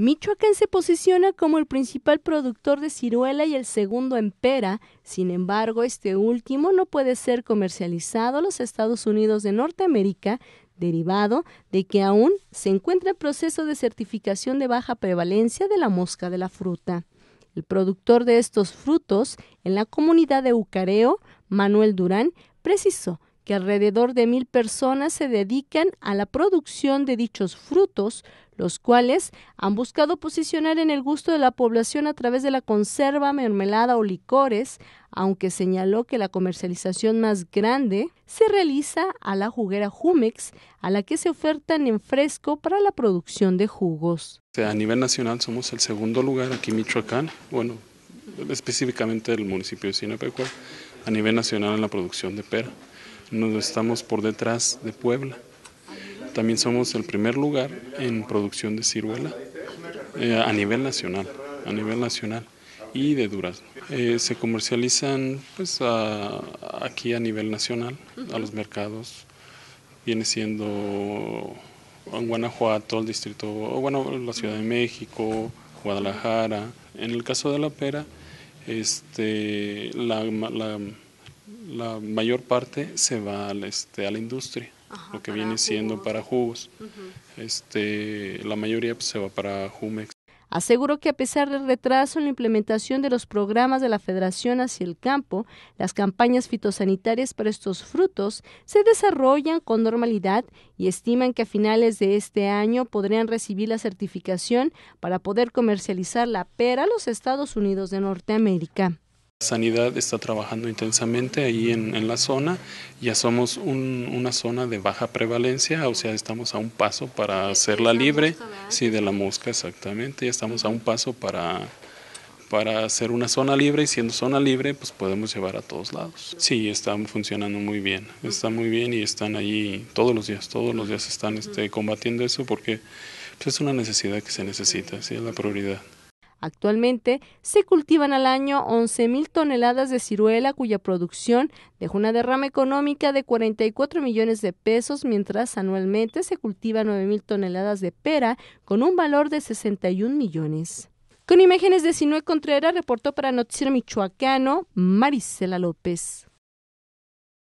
Michoacán se posiciona como el principal productor de ciruela y el segundo en pera, sin embargo este último no puede ser comercializado a los Estados Unidos de Norteamérica, derivado de que aún se encuentra en proceso de certificación de baja prevalencia de la mosca de la fruta. El productor de estos frutos en la comunidad de Ucareo, Manuel Durán, precisó que alrededor de mil personas se dedican a la producción de dichos frutos, los cuales han buscado posicionar en el gusto de la población a través de la conserva, mermelada o licores, aunque señaló que la comercialización más grande se realiza a la juguera Jumex, a la que se ofertan en fresco para la producción de jugos. A nivel nacional somos el segundo lugar aquí en Michoacán, bueno, específicamente el municipio de Sinapecuar, a nivel nacional en la producción de pera nos estamos por detrás de Puebla. También somos el primer lugar en producción de ciruela eh, a nivel nacional, a nivel nacional y de durazno. Eh, se comercializan pues aquí a nivel nacional a los mercados. Viene siendo en Guanajuato, el distrito, bueno, la Ciudad de México, Guadalajara. En el caso de la pera, este, la, la la mayor parte se va este, a la industria, lo que viene siendo para jugos. Este, la mayoría pues, se va para Jumex. Aseguró que a pesar del retraso en la implementación de los programas de la Federación hacia el campo, las campañas fitosanitarias para estos frutos se desarrollan con normalidad y estiman que a finales de este año podrían recibir la certificación para poder comercializar la pera a los Estados Unidos de Norteamérica. Sanidad está trabajando intensamente ahí en, la zona. Ya somos una zona de baja prevalencia, o sea, estamos a un paso para hacerla libre. sí, de la mosca, exactamente. Ya estamos a un paso para, para hacer una zona libre y siendo zona libre, pues podemos llevar a todos lados. Sí, están funcionando muy bien. Está muy bien y están ahí todos los días. Todos los días están este, combatiendo eso porque pues, es una necesidad que se necesita, sí, es la prioridad. Actualmente se cultivan al año 11.000 toneladas de ciruela cuya producción dejó una derrama económica de 44 millones de pesos, mientras anualmente se cultiva 9.000 toneladas de pera con un valor de 61 millones. Con imágenes de Sinue Contreras reportó para Noticiero Michoacano Marisela López.